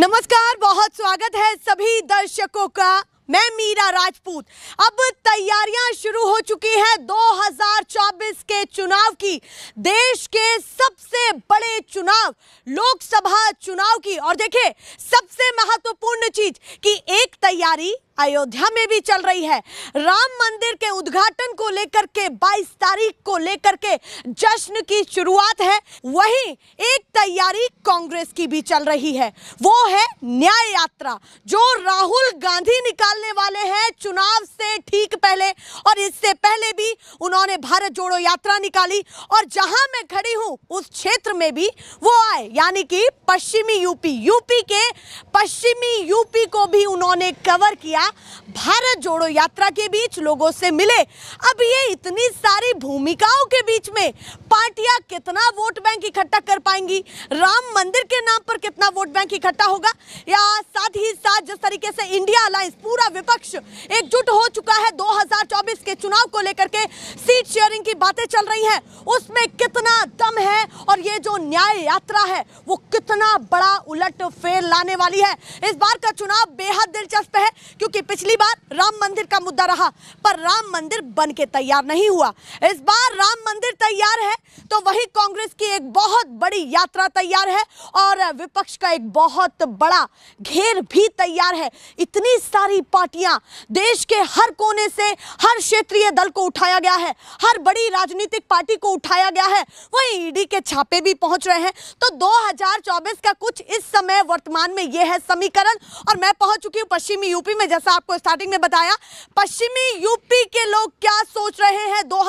नमस्कार बहुत स्वागत है सभी दर्शकों का मैं मीरा राजपूत अब तैयारियां शुरू हो चुकी हैं 2024 के चुनाव की देश के सबसे बड़े चुनाव लोकसभा चुनाव की और देखिए सबसे महत्वपूर्ण चीज कि एक तैयारी अयोध्या में भी चल रही है राम मंदिर के उद्घाटन को लेकर के 22 तारीख को लेकर के जश्न की शुरुआत है वहीं एक तैयारी कांग्रेस की भी चल रही है वो है न्याय यात्रा जो राहुल गांधी निकालने वाले हैं चुनाव से ठीक पहले और इससे पहले भी उन्होंने भारत जोड़ो यात्रा निकाली और जहां मैं खड़ी हूं उस क्षेत्र में भी वो आए यानी कि पश्चिमी यूपी यूपी के पश्चिमी यूपी को भी उन्होंने कवर किया किया भारत जोड़ो यात्रा के बीच लोगों से मिले अब ये इतनी सारी भूमिकाओं के बीच में पार्टियां कितना वोट बैंक इकट्ठा कर पाएंगी राम मंदिर के नाम पर कितना वोट बैंक इकट्ठा होगा या साथ ही साथ जिस तरीके से इंडिया अलायंस पूरा विपक्ष एकजुट हो चुका है दो चुनाव को लेकर के सीट शेयरिंग की बातें चल रही हैं उसमें कितना दम है और ये जो न्याय यात्रा है वो कितना बड़ा उलट फेर लाने वाली है इस बार का चुनाव बेहद दिलचस्प है क्योंकि पिछली बार राम मंदिर का मुद्दा रहा पर राम मंदिर बन के तैयार नहीं हुआ इस बार राम मंदिर तैयार है तो वही कांग्रेस की एक बहुत बड़ी यात्रा तैयार है और विपक्ष का एक बहुत बड़ा घेर भी तैयार है इतनी सारी पार्टियां देश के हर कोने से हर क्षेत्र क्षेत्रीय दल को उठाया गया है हर बड़ी राजनीतिक पार्टी को उठाया गया है वहीं ईडी के छापे भी पहुंच रहे हैं तो 2024 का कुछ इस समय वर्तमान में यह है समीकरण और मैं पहुंच चुकी हूँ पश्चिमी यूपी में जैसा आपको स्टार्टिंग में बताया पश्चिमी यूपी के लोग क्या सोच रहे हैं दो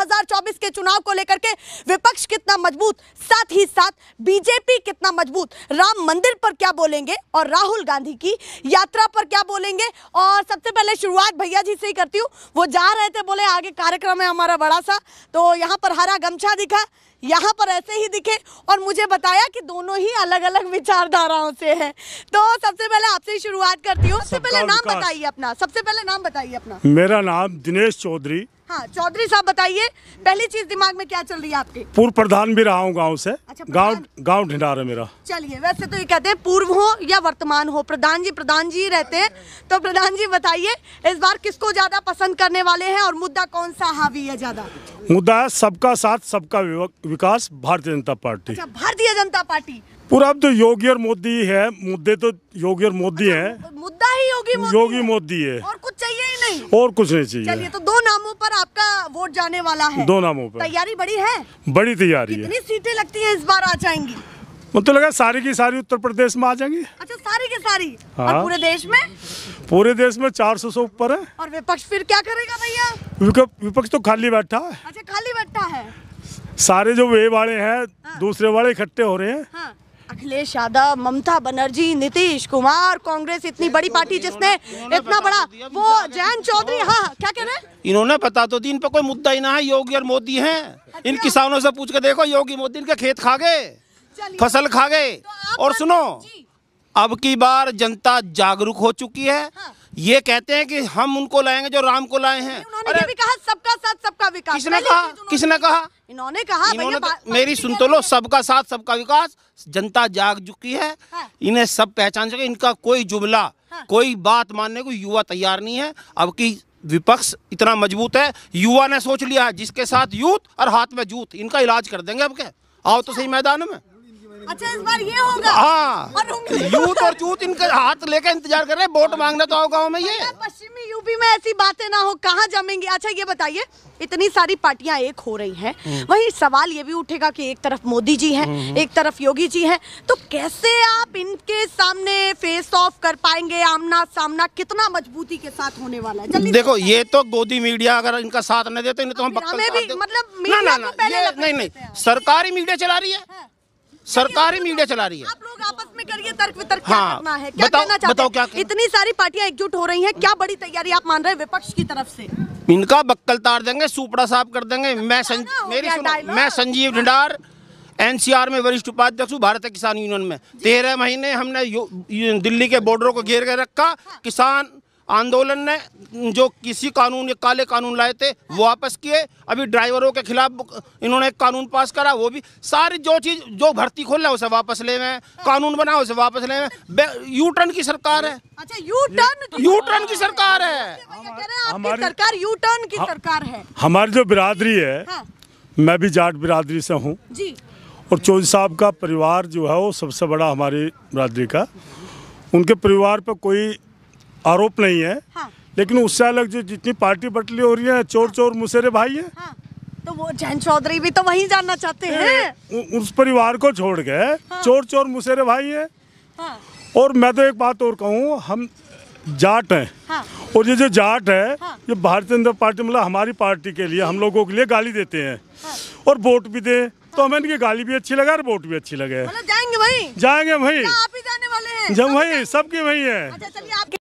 के चुनाव को लेकर के विपक्ष कितना मजबूत साथ ही साथ बीजेपी कितना मजबूत राम मंदिर पर क्या बोलेंगे और राहुल गांधी की यात्रा पर क्या बोलेंगे और सबसे पहले शुरुआत भैया जी से ही करती हूँ वो जा रहे थे बोले आगे कार्यक्रम है हमारा बड़ा सा तो यहाँ पर हरा गमछा दिखा यहाँ पर ऐसे ही दिखे और मुझे बताया कि दोनों ही अलग अलग विचारधाराओं से हैं तो सबसे पहले आपसे शुरुआत करती हूँ सबसे पहले नाम बताइए अपना सबसे पहले नाम बताइए अपना मेरा नाम दिनेश चौधरी हाँ चौधरी साहब बताइए पहली चीज दिमाग में क्या चल रही है आपके पूर्व प्रधान भी रहा हूँ गाँव से गाँव गाँव ढिंडार है मेरा चलिए वैसे तो ये कहते हैं पूर्व हो या वर्तमान हो प्रधान जी प्रधान जी रहते हैं तो प्रधान जी बताइए इस बार किसको ज्यादा पसंद करने वाले हैं और मुद्दा कौन सा हावी है ज्यादा मुद्दा है सबका साथ सबका विकास भारतीय जनता पार्टी अच्छा, भारतीय जनता पार्टी पूरा अब तो योगी और मोदी है मुद्दे तो योगी और मोदी अच्छा, है मुद्दा ही योगी योगी मोदी है और कुछ चाहिए ही नहीं और कुछ नहीं चाहिए चलिए तो दो आपका वोट जाने वाला है दो नामों पर तैयारी बड़ी है बड़ी तैयारी है कितनी सीटें लगती है इस बार आ जाएंगी मुझे तो लगा सारी की सारी उत्तर प्रदेश में आ जाएंगी अच्छा सारी की सारी हाँ। और पूरे देश में पूरे देश में चार सौ से ऊपर है और विपक्ष फिर क्या करेगा भैया विपक्ष तो खाली बैठा है अच्छा खाली बैठा है सारे जो वे वाले हैं हाँ। दूसरे वाले इकट्ठे हो रहे हैं हाँ। अखिलेश यादव ममता बनर्जी नीतीश कुमार कांग्रेस इतनी बड़ी तो पार्टी जिसने इतना तो बड़ा वो जैन चौधरी हाँ क्या कह रहे हैं इन्होंने पता तो दी इन पर कोई मुद्दा ही ना है योगी और मोदी हैं अच्छा। इन किसानों से पूछ के देखो योगी मोदी इनके खेत खा गए फसल खा गए तो और सुनो अब की बार जनता जागरूक हो चुकी है हाँ। ये कहते हैं कि हम उनको लाएंगे जो राम को लाए हैं उन्होंने भी कहा सबका साथ सबका विकास किसने कहा किसने कहा इन्होंने कहा इन्होंने तो, मेरी सुन तो लो सबका साथ सबका विकास जनता जाग चुकी है हाँ। इन्हें सब पहचान चुके इनका कोई जुमला हाँ। कोई बात मानने को युवा तैयार नहीं है अब की विपक्ष इतना मजबूत है युवा ने सोच लिया है जिसके साथ यूथ और हाथ में जूथ इनका इलाज कर देंगे अब क्या आओ तो सही मैदान में अच्छा इस बार ये होगा हाँ यूथ और चूत इनका हाथ लेकर इंतजार कर रहे हैं वोट मांगना तो आओ गाँव में ये पश्चिमी यूपी में ऐसी बातें ना हो कहाँ जमेंगे अच्छा ये बताइए इतनी सारी पार्टियां एक हो रही हैं हम्म। वही सवाल ये भी उठेगा कि एक तरफ मोदी जी हैं हम्म। एक तरफ योगी जी हैं तो कैसे आप इनके सामने फेस ऑफ कर पाएंगे आमना सामना कितना मजबूती के साथ होने वाला है देखो ये तो गोदी मीडिया अगर इनका साथ न देते तो हम अच्छा, मतलब नहीं नहीं सरकारी मीडिया चला रही है हाँ। सरकारी मीडिया चला रही है आप लोग आपस में करिए तर्क वितर्क क्या हाँ, करना है क्या बताओ, कहना चाहते बताओ क्या करना? इतनी सारी पार्टियां एकजुट हो रही हैं क्या बड़ी तैयारी आप मान रहे हैं विपक्ष की तरफ से इनका बक्कल तार देंगे सुपड़ा साफ कर देंगे अच्छा, मैं सं... मेरी सुनो हाँ। मैं संजीव ढिंडार एनसीआर में वरिष्ठ उपाध्यक्ष हूँ भारतीय किसान यूनियन में तेरह महीने हमने दिल्ली के बॉर्डरों को घेर के रखा हाँ। किसान आंदोलन ने जो किसी कानून काले कानून लाए थे वो वापस किए अभी ड्राइवरों के खिलाफ इन्होंने कानून पास करा वो भी सारी जो चीज़ जो भर्ती खोल है उसे वापस ले गए कानून बना उसे वापस ले गए यू टर्न की सरकार है अच्छा यू टर्न यू टर्न की सरकार है तो हमारी सरकार यू टर्न की सरकार है हमारी जो बिरादरी है हाँ। मैं भी जाट बिरादरी से हूँ और चौधरी साहब का परिवार जो है वो सबसे बड़ा हमारी बिरादरी का उनके परिवार पर कोई आरोप नहीं है हाँ। लेकिन उससे अलग जो जितनी पार्टी बटली हो रही है चोर चोर मुसेरे भाई है हाँ। तो वो जैन चौधरी भी तो वही जानना चाहते हैं उस परिवार को छोड़ के हाँ। चोर चोर मुसेरे भाई है हाँ। और मैं तो एक बात और कहूँ हम जाट है हाँ। और ये जो जाट है हाँ। ये भारतीय जनता पार्टी मतलब हमारी पार्टी के लिए हम लोगों के लिए गाली देते हैं हाँ। और वोट भी दे तो हाँ। हमें इनकी गाली भी अच्छी लगा और वोट भी अच्छी लगे मतलब जाएंगे भाई जाएंगे भाई जब भाई सबके वही है अच्छा,